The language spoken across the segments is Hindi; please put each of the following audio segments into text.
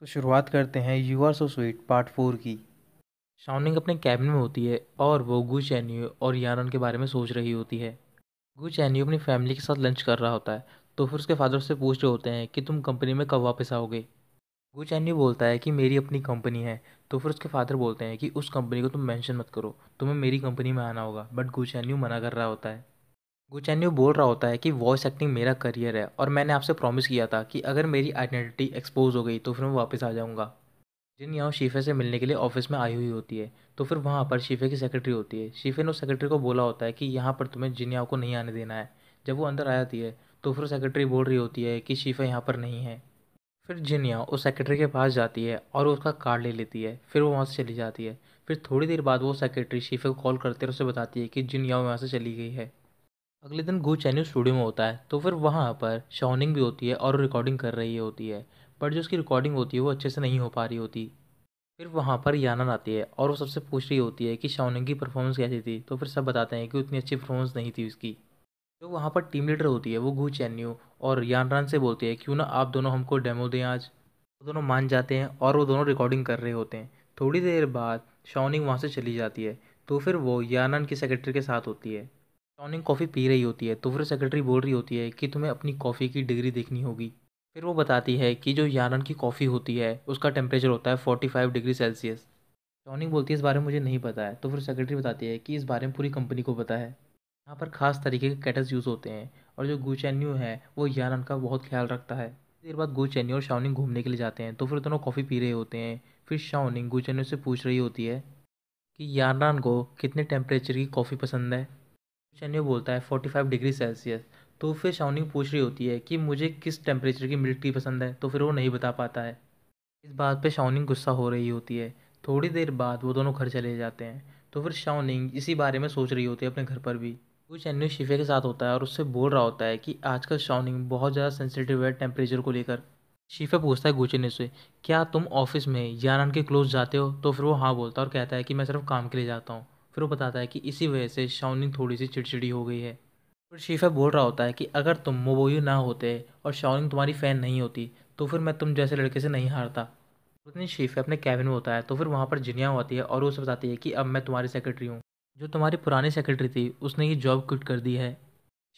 तो शुरुआत करते हैं you are so sweet part four की शाउनिंग अपने कैबिन में होती है और वो गु चैन्यू और यारन के बारे में सोच रही होती है गु चैन्यू अपनी फैमिली के साथ लंच कर रहा होता है तो फिर उसके फादर से पूछ रहे होते हैं कि तुम कंपनी में कब वापस आओगे गु चैन्यू बोलता है कि मेरी अपनी कंपनी है तो फिर उसके फादर बोलते हैं कि उस कंपनी को तुम मेंशन मत करो तुम्हें मेरी कंपनी में आना होगा बट गु चैन्यू मना कर रहा होता है गुचैन्यू बोल रहा होता है कि वॉइस एक्टिंग मेरा करियर है और मैंने आपसे प्रॉमिस किया था कि अगर मेरी आइडेंटिटी एक्सपोज हो गई तो फिर मैं वापस आ जाऊँगा जिन यहाँ शीफे से मिलने के लिए ऑफिस में आई हुई होती है तो फिर वहाँ पर शीफे की सेक्रेटरी होती है शीफे ने उस सेक्रेटरी को बोला होता है कि यहाँ पर तुम्हें जिनियाओ को नहीं आने देना है जब वो अंदर आ जाती है तो फिर सेक्रेटरी बोल रही होती है कि शीफा यहाँ पर नहीं है फिर जिनिया उस सेक्रेटरी के पास जाती है और उसका कार्ड ले लेती है फिर वो वहाँ से चली जाती है फिर थोड़ी देर बाद वो सेक्रेटरी शीफे को कॉल करते हैं उसे बताती है कि जिनिया वहाँ से चली गई है अगले दिन गो चैन्यू स्टूडियो में होता है तो फिर वहाँ पर शॉनिंग भी होती है और रिकॉर्डिंग कर रही होती है पर जो उसकी रिकॉर्डिंग होती है वो अच्छे से नहीं हो पा रही होती फिर वहाँ पर यानन आती है और वो सबसे पूछ रही होती है कि शॉनिंग की परफॉर्मेंस कैसी थी तो फिर सब बताते हैं कि उतनी अच्छी परफॉर्मेंस नहीं थी उसकी जो वहाँ पर टीम लीडर होती है वो गु चैन्यू और यानरान से बोलती है क्यों ना आप दोनों हमको डेमो दें आज वो दोनों मान जाते हैं और वो दोनों रिकॉर्डिंग कर रहे होते हैं थोड़ी देर बाद शॉनिंग वहाँ से चली जाती है तो फिर वो यानन की सेक्रेटरी के साथ होती है टॉनिंग कॉफ़ी पी रही होती है तो फिर सेक्रेटरी बोल रही होती है कि तुम्हें अपनी कॉफ़ी की डिग्री देखनी होगी फिर वो बताती है कि जो यारन की कॉफ़ी होती है उसका टेम्परेचर होता है forty five degree Celsius toning बोलती है इस बारे में मुझे नहीं पता है तो फिर सेक्रेटरी बताती है कि इस बारे में पूरी कंपनी को पता है यहाँ पर खास तरीके के कैटल्स यूज़ होते हैं और जो गुचैन्यू है वो यारन का बहुत ख्याल रखता है देर बाद गुचैन्यू और शाउनिंग घूमने के लिए जाते हैं तो फिर दोनों कॉफ़ी पी रहे होते हैं फिर शाउनिंग गुचैन्यू से पूछ रही होती है कि यारन को कितने टेम्परेचर की कॉफ़ी पसंद है शन्य बोलता है फोर्टी फाइव डिग्री सेल्सियस तो फिर शावनी पूछ रही होती है कि मुझे किस टेम्परेचर की मिल्क टी पसंद है तो फिर वो नहीं बता पाता है इस बात पर शावनिंग गुस्सा हो रही होती है थोड़ी देर बाद वो दोनों घर चले जाते हैं तो फिर शावनिंग इसी बारे में सोच रही होती है अपने घर पर भी वो चन्यू शिफे के साथ होता है और उससे बोल रहा होता है कि आजकल शावनिंग बहुत ज़्यादा सेंसिटिव है टेम्परेचर को लेकर शिफे पूछता है गुचिने से क्या तुम ऑफिस में यानान के क्लोज जाते हो तो फिर वो हाँ बोलता है और कहता है कि मैं सिर्फ काम के लिए जाता हूँ फिर वो बताता है कि इसी वजह से शाउनिंग थोड़ी सी चिड़चिड़ी हो गई है फिर शीफा बोल रहा होता है कि अगर तुम मोबोयू ना होते और शाउनिंग तुम्हारी फ़ैन नहीं होती तो फिर मैं तुम जैसे लड़के से नहीं हारता उस दिन शीफा अपने कैबिन में होता है तो फिर वहाँ पर जिनिया होती है और वो उसे बताती है कि अब मैं तुम्हारी सेक्रेटरी हूँ जो तुम्हारी पुरानी सेक्रेटरी थी उसने ये जॉब क्विट कर दी है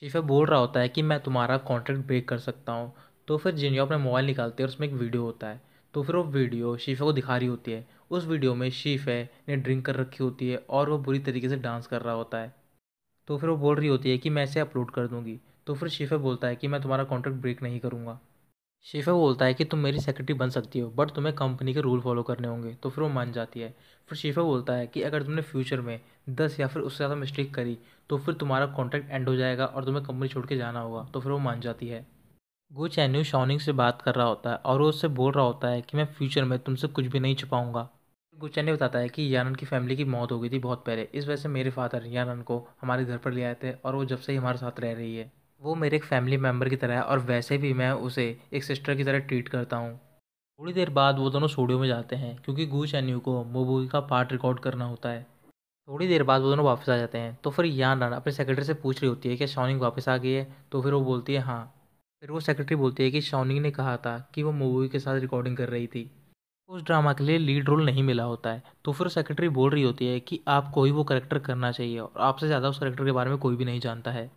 शीफा बोल रहा होता है कि मैं तुम्हारा कॉन्ट्रैक्ट ब्रेक कर सकता हूँ तो फिर जिनिया अपना मोबाइल निकालती है और उसमें एक वीडियो होता है तो फिर वो वीडियो शीफा को दिखा रही होती है उस वीडियो में शीफ है ने ड्रिंक कर रखी होती है और वो बुरी तरीके से डांस कर रहा होता है तो फिर वो बोल रही होती है कि मैं इसे अपलोड कर दूँगी तो फिर शीफे बोलता है कि मैं तुम्हारा कॉन्ट्रैक्ट ब्रेक नहीं करूँगा शीफा बोलता है कि तुम मेरी सेक्रेटरी बन सकती हो बट तुम्हें कंपनी के रूल फॉलो करने होंगे तो फिर वो मान जाती है फिर शीफा बोलता है कि अगर तुमने फ्यूचर में दस या फिर उससे ज़्यादा मिस्टेक करी तो फिर तुम्हारा कॉन्ट्रैक्ट एंड हो जाएगा और तुम्हें कंपनी छोड़ के जाना होगा तो फिर वो मान जाती है गो चैन्यू शॉनिंग से बात कर रहा होता है और वो उससे बोल रहा होता है कि मैं फ्यूचर में तुमसे कुछ भी नहीं छुपाऊंगा गुच्चन ने बताता है कि यानन की फैमिली की मौत हो गई थी बहुत पहले इस वजह से मेरे फादर यानन को हमारे घर पर ले आए थे और वो जब से ही हमारे साथ रह रही है वो मेरे एक फैमिली मेम्बर की तरह है और वैसे भी मैं उसे एक सिस्टर की तरह ट्रीट करता हूँ थोड़ी देर बाद वो दोनों स्टूडियो में जाते हैं क्योंकि गू चैन्यू को मोबू का पार्ट रिकॉर्ड करना होता है थोड़ी देर बाद वो दोनों वापस आ जाते हैं तो फिर यान अपने सेक्रेटरी से पूछ रही होती है कि शॉनिंग वापस आ गई है तो फिर वो बोलती है हाँ फिर वो सेक्रेटरी बोलती है कि शॉनिंग ने कहा था कि वो मूवी के साथ रिकॉर्डिंग कर रही थी उस ड्रामा के लिए लीड रोल नहीं मिला होता है तो फिर सेक्रेटरी बोल रही होती है कि आपको ही वो करेक्टर करना चाहिए और आपसे ज़्यादा उस करेक्टर के बारे में कोई भी नहीं जानता है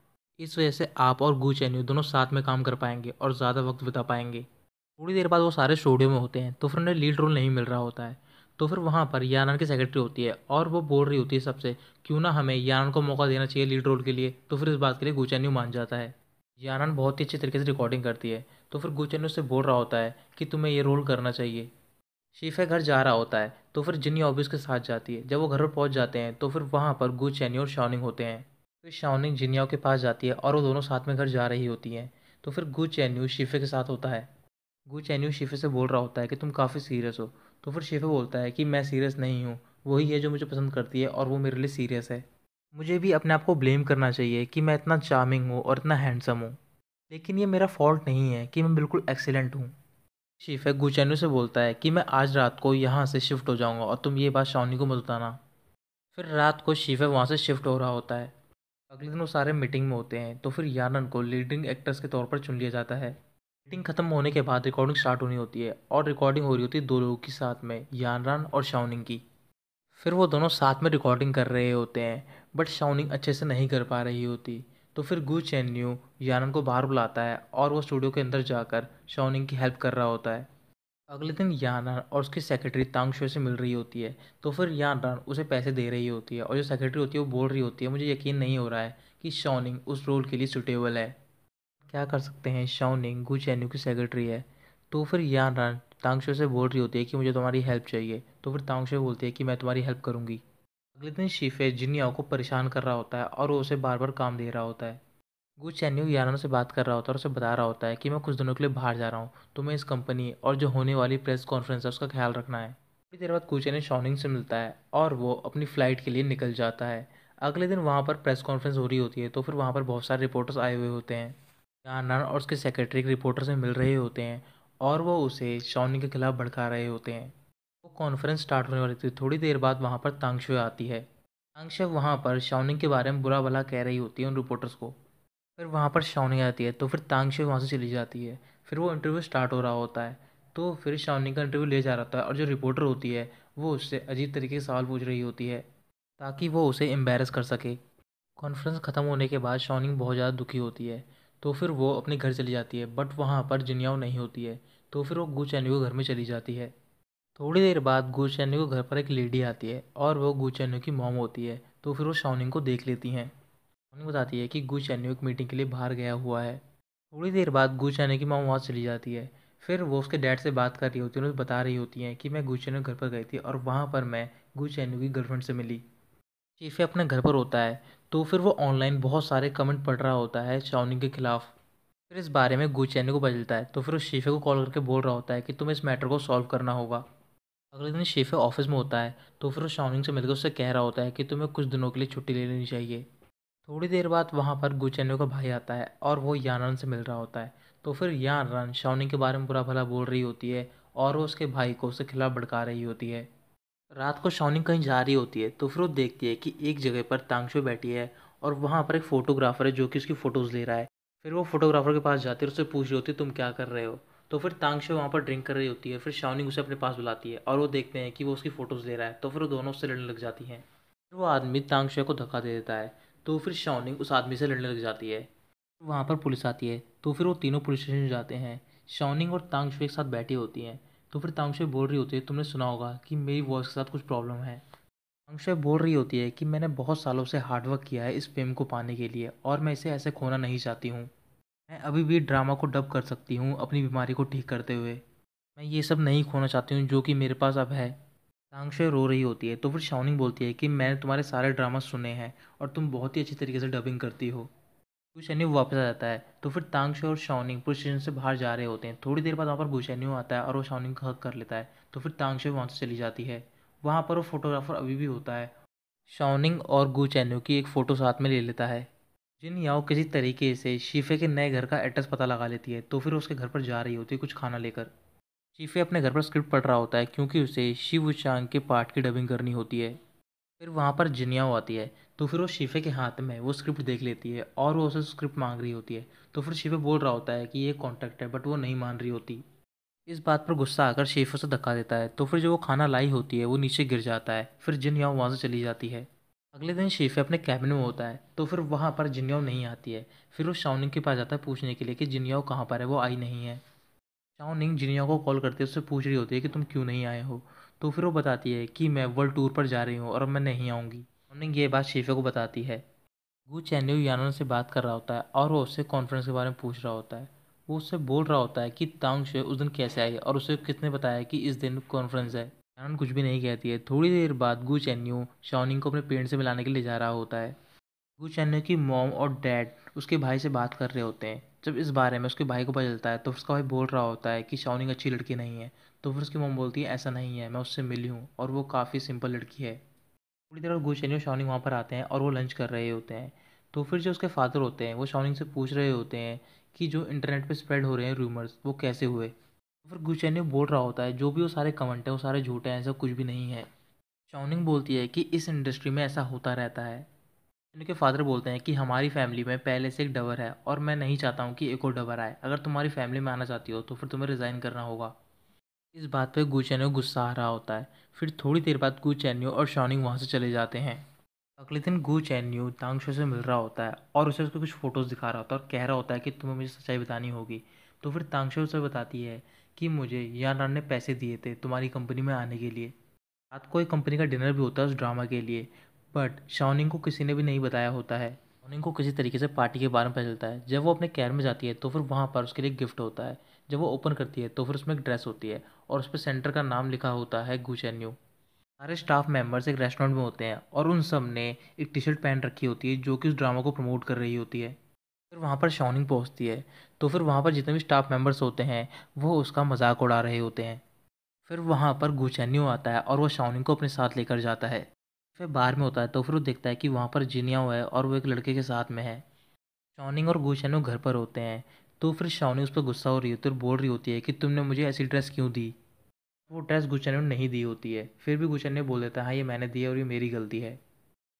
इस वजह से आप और गू चैन्यू दोनों साथ में काम कर पाएंगे और ज़्यादा वक्त बिता पाएंगे थोड़ी देर बाद वो सारे स्टूडियो में होते हैं तो फिर उन्हें लीड रोल नहीं मिल रहा होता है तो फिर वहाँ पर यानन की सेक्रेटरी होती है और वो बोल रही होती है सबसे क्यों ना हमें यानन को मौका देना चाहिए लीड रोल के लिए तो फिर इस बात के लिए गुचैन्यू मान जाता है यानन बहुत ही अच्छे तरीके से रिकॉर्डिंग करती है तो फिर गुचैन्यू से बोल रहा होता है कि तुम्हें ये रोल करना चाहिए शीफे घर जा रहा होता है तो फिर जिन्नी ऑब्वियस के साथ जाती है जब वो घर पर पहुंच जाते हैं तो फिर वहाँ पर गु चैनी और शाउनिंग होते हैं फिर तो शाउनिंग जिनियाओ के पास जाती है और वो दोनों साथ में घर जा रही होती हैं तो फिर गु चैन्यू शीफे के साथ होता है गु चैन्यू शीफे से बोल रहा होता है कि तुम काफ़ी सीरियस हो तो फिर शीफे बोलता है कि मैं सीरियस नहीं हूँ वही है जो मुझे पसंद करती है और वो मेरे लिए सीरियस है मुझे भी अपने आप को ब्लेम करना चाहिए कि मैं इतना चार्मिंग हूँ और इतना हैंडसम हूँ लेकिन ये मेरा फॉल्ट नहीं है कि मैं बिल्कुल एक्सीलेंट हूँ है गुचैनू से बोलता है कि मैं आज रात को यहाँ से शिफ्ट हो जाऊँगा और तुम ये बात शावनी को मत बताना फिर रात को शिफे वहाँ से शिफ्ट हो रहा होता है अगले दिन वो सारे मीटिंग में होते हैं तो फिर यानन को लीडिंग एक्ट्रेस के तौर पर चुन लिया जाता है मीटिंग खत्म होने के बाद रिकॉर्डिंग स्टार्ट होनी होती है और रिकॉर्डिंग हो रही होती है दो लोगों के साथ में यानरान और शाउनिंग की फिर वो दोनों साथ में रिकॉर्डिंग कर रहे होते हैं बट शाउनिंग अच्छे से नहीं कर पा रही होती तो फिर गु चैन्यू यानन को बाहर बुलाता है और वह स्टूडियो के अंदर जाकर शाउनिंग की हेल्प कर रहा होता है अगले दिन यानन और उसकी सेक्रेटरी तांगशो से मिल रही होती है तो फिर यानन उसे पैसे दे रही होती है और जो सेक्रेटरी होती है वो बोल रही होती है मुझे यकीन नहीं हो रहा है कि शाउनिंग उस रोल के लिए सुटेबल है क्या कर सकते हैं शाउनिंग गु चैन्यू की सेक्रेटरी है तो फिर यानन तांगशो से बोल रही होती है कि मुझे तुम्हारी हेल्प चाहिए तो फिर तांगशो बोलती है कि मैं तुम्हारी हेल्प करूँगी अगले दिन शिफे जिनयाओ को परेशान कर रहा होता है और वो उसे बार बार काम दे रहा होता है गु चैन्यू यारानो से बात कर रहा होता है और उसे बता रहा होता है कि मैं कुछ दिनों के लिए बाहर जा रहा हूँ तुम्हें इस कंपनी और जो होने वाली प्रेस कॉन्फ्रेंस है उसका ख्याल रखना है थोड़ी देर बाद कुचैन्यू शॉनिंग से मिलता है और वो अपनी फ़्लाइट के लिए निकल जाता है अगले दिन वहाँ पर प्रेस कॉन्फ्रेंस हो रही होती है तो फिर वहाँ पर बहुत सारे रिपोर्टर्स आए हुए होते हैं यानान और उसके सेक्रेटरी के रिपोर्टर से मिल रहे होते हैं और वो उसे शॉनिंग के खिलाफ भड़का रहे होते हैं कॉन्फ्रेंस स्टार्ट होने वाली थी थोड़ी देर बाद वहाँ पर तांगशो आती है तांगश वहाँ पर शावनिंग के बारे में बुरा भला कह रही होती है उन रिपोर्टर्स को फिर वहाँ पर शावनिंग आती है तो फिर तांगशो वहाँ से चली जाती है फिर वो इंटरव्यू स्टार्ट हो रहा होता है तो फिर शाओनिंग का इंटरव्यू ले जा रहा था है और जो रिपोर्टर होती है वो उससे अजीब तरीके से सवाल पूछ रही होती है ताकि वो उसे एम्बेरस कर सके कॉन्फ्रेंस ख़त्म होने के बाद शॉनिंग बहुत ज़्यादा दुखी होती है तो फिर वो अपने घर चली जाती है बट वहाँ पर जिनियाओ नहीं होती है तो फिर वो गु चैनी के घर में चली जाती है थोड़ी देर बाद गूचैनी को घर पर एक लेडी आती है और वो गूचैनी की मोम होती है तो फिर वो शाउनिंग को देख लेती हैं शाउनिंग बताती है कि गूचैनी एक मीटिंग के लिए बाहर गया हुआ है थोड़ी देर बाद गूचैनी की मोम वहाँ चली जाती है फिर वो उसके डैड से बात कर रही होती है उन्हें बता रही होती हैं कि मैं गुचैन घर पर गई थी और वहाँ पर मैं गुचैन की गर्लफ्रेंड से मिली चीफे अपने घर पर होता है तो फिर वो ऑनलाइन बहुत सारे कमेंट पढ़ रहा होता है शाउनिंग के खिलाफ फिर इस बारे में गुचैन को बदलता है तो फिर उस शीफे को कॉल करके बोल रहा होता है कि तुम्हें इस मैटर को सॉल्व करना होगा अगले दिन शेफे ऑफिस में होता है तो फिर वो शाओनिंग से मिलकर उससे कह रहा होता है कि तुम्हें कुछ दिनों के लिए छुट्टी ले लेनी चाहिए थोड़ी देर बाद वहाँ पर गुचैनो का भाई आता है और वो यानरन से मिल रहा होता है तो फिर यानरन शाओनिंग के बारे में बुरा भला बोल रही होती है और वो उसके भाई को उसके खिलाफ भड़का रही होती है रात को शाओनिंग कहीं जा रही होती है तो फिर वो देखती है कि एक जगह पर तांगशो बैठी है और वहाँ पर एक फ़ोटोग्राफ़र है जो कि उसकी फ़ोटोज़ ले रहा है फिर वो फोटोग्राफ़र के पास जाती है उससे पूछ रही होती है तुम क्या कर रहे हो तो फिर तांगशे वहाँ पर ड्रिंक कर रही होती है फिर शावनिंग उसे अपने पास बुलाती है और वो देखते हैं कि वो उसकी फ़ोटोज़ ले रहा है तो फिर वो दोनों उससे लड़ने लग जाती हैं फिर वो आदमी तांगशे को धक्का दे देता है तो फिर शावनिंग उस आदमी से लड़ने लग जाती है वहाँ पर पुलिस आती है तो फिर वो तीनों पुलिस स्टेशन जाते हैं शावनिंग और तांगशे एक साथ बैठी होती हैं तो फिर तांगशे बोल रही होती है तुमने सुना होगा कि मेरी वॉइस के साथ कुछ प्रॉब्लम है तांगश बोल रही होती है कि मैंने बहुत सालों से हार्डवर्क किया है इस फेम को पाने के लिए और मैं इसे ऐसे खोना नहीं चाहती हूँ मैं अभी भी ड्रामा को डब कर सकती हूँ अपनी बीमारी को ठीक करते हुए मैं ये सब नहीं खोना चाहती हूँ जो कि मेरे पास अब है तांगशे रो रही होती है तो फिर शाउनिंग बोलती है कि मैंने तुम्हारे सारे ड्रामा सुने हैं और तुम बहुत ही अच्छी तरीके से डबिंग करती हो गुशैन्यू वापस आ जाता है तो फिर तांगशे और शाउनिंग पुलिस स्टेशन से बाहर जा रहे होते हैं थोड़ी देर बाद वहाँ पर गुशैन्यू आता है और वो शाउनिंग का हक कर लेता है तो फिर तांगशे वहाँ से चली जाती है वहाँ पर वो फोटोग्राफर अभी भी होता है शाउनिंग और गुचैन्यू की एक फ़ोटो साथ में ले लेता है जिन याओ किसी तरीके से शीफे के नए घर का एड्रेस पता लगा लेती है तो फिर उसके घर पर जा रही होती है कुछ खाना लेकर शीफे अपने घर पर स्क्रिप्ट पढ़ रहा होता है क्योंकि उसे शिव चांग के पार्ट की डबिंग करनी होती है फिर वहाँ पर जिनियाओ आती है तो फिर वो शीफे के हाथ में वो स्क्रिप्ट देख लेती है और वो उसे स्क्रिप्ट मांग रही होती है तो फिर शीफे बोल रहा होता है कि ये कॉन्टैक्ट है बट वो नहीं मान रही होती इस बात पर गुस्सा आकर शेफ से धक्का देता है तो फिर जो वो खाना लाई होती है वो नीचे गिर जाता है फिर जिन याओ वहाँ से चली जाती है अगले दिन शिफे अपने कैबिन में होता है तो फिर वहाँ पर जिनियाओ नहीं आती है फिर वो शाउनिंग के पास जाता है पूछने के लिए कि जिनियाओ कहाँ पर है वो आई नहीं है शाउनिंग जिनियाओ को कॉल करती है उससे पूछ रही होती है कि तुम क्यों नहीं आए हो तो फिर वो बताती है कि मैं वर्ल्ड टूर पर जा रही हूँ और मैं नहीं आऊँगी शाउनिंग ये बात शीफे को बताती है गु चैन्यो यानोन से बात कर रहा होता है और वो उससे कॉन्फ्रेंस के बारे में पूछ रहा होता है वो उससे बोल रहा होता है कि तांग शे उस दिन कैसे आई और उसे किसने बताया कि इस दिन कॉन्फ्रेंस है शानन कुछ भी नहीं कहती है थोड़ी देर बाद गु चैन्यू शाओनिंग को अपने पेड़ से मिलाने के लिए जा रहा होता है गु चैन्यू की मॉम और डैड उसके भाई से बात कर रहे होते हैं जब इस बारे में उसके भाई को पता चलता है तो उसका भाई बोल रहा होता है कि शाओनिंग अच्छी लड़की नहीं है तो फिर उसकी मॉम बोलती है ऐसा नहीं है मैं उससे मिली हूँ और वो काफ़ी सिंपल लड़की है थोड़ी देर और गु चैन्यू शाओनिंग वहाँ पर आते हैं और वो लंच कर रहे होते हैं तो फिर जो उसके फादर होते हैं वो शाओनिंग से पूछ रहे होते हैं कि जो इंटरनेट पर स्प्रेड हो रहे हैं रूमर्स वो कैसे हुए फिर गुचैन बोल रहा होता है जो भी वो सारे कमेंट है वो सारे झूठे हैं ऐसा कुछ भी नहीं है शाउनिंग बोलती है कि इस इंडस्ट्री में ऐसा होता रहता है उनके फादर बोलते हैं कि हमारी फैमिली में पहले से एक डबर है और मैं नहीं चाहता हूँ कि एक और डबर आए अगर तुम्हारी फैमिली में आना चाहती हो तो फिर तुम्हें रिज़ाइन करना होगा इस बात पर गुचैन्यो गुस्सा आ रहा होता है फिर थोड़ी देर बाद गुचैन्यो और शाउनिंग वहाँ से चले जाते हैं अगले दिन गुचैन्यो तांगशो से मिल रहा होता है और उसे उसके कुछ फ़ोटोज़ दिखा रहा होता है और कह रहा होता है कि तुम्हें मुझे सच्चाई बतानी होगी तो फिर तांगशो उसे बताती है कि मुझे यान रान ने पैसे दिए थे तुम्हारी कंपनी में आने के लिए रात को एक कंपनी का डिनर भी होता है उस ड्रामा के लिए बट शाउनिंग को किसी ने भी नहीं बताया होता है शाउनिंग को किसी तरीके से पार्टी के बारे में पता चलता है जब वो अपने कैर में जाती है तो फिर वहाँ पर उसके लिए गिफ्ट होता है जब वो ओपन करती है तो फिर उसमें एक ड्रेस होती है और उस पर सेंटर का नाम लिखा होता है यू सारे स्टाफ मेंबर्स एक रेस्टोरेंट में होते हैं और उन सब ने एक टी शर्ट पहन रखी होती है जो कि उस ड्रामा को प्रमोट कर रही होती है फिर वहाँ पर शॉनिंग पहुँचती है तो फिर वहाँ पर जितने भी स्टाफ मेंबर्स होते हैं वो उसका मजाक उड़ा रहे होते हैं फिर वहाँ पर गुचैन्यू आता है और वो शॉनिंग को अपने साथ लेकर जाता है फिर बाहर में होता है तो फिर वो देखता है कि वहाँ पर जिनिया हुआ है और वो एक लड़के के साथ में है शॉनिंग और गुचैन्यू घर पर होते हैं तो फिर शॉनिंग उस पर गुस्सा हो रही होती है और बोल रही होती है कि तुमने मुझे ऐसी ड्रेस क्यों दी वो ड्रेस गुचैन्यू ने नहीं दी होती है फिर भी गुचैन्यू बोल देता है हाँ ये मैंने दी है और ये मेरी गलती है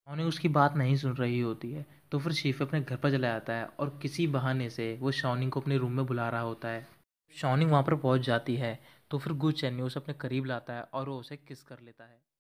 शॉनिंग उसकी बात नहीं सुन रही होती है तो फिर शीफ अपने घर पर चला जाता है और किसी बहाने से वो शॉनिंग को अपने रूम में बुला रहा होता है शॉनिंग वहाँ पर पहुँच जाती है तो फिर चैनी उसे अपने करीब लाता है और वो उसे किस कर लेता है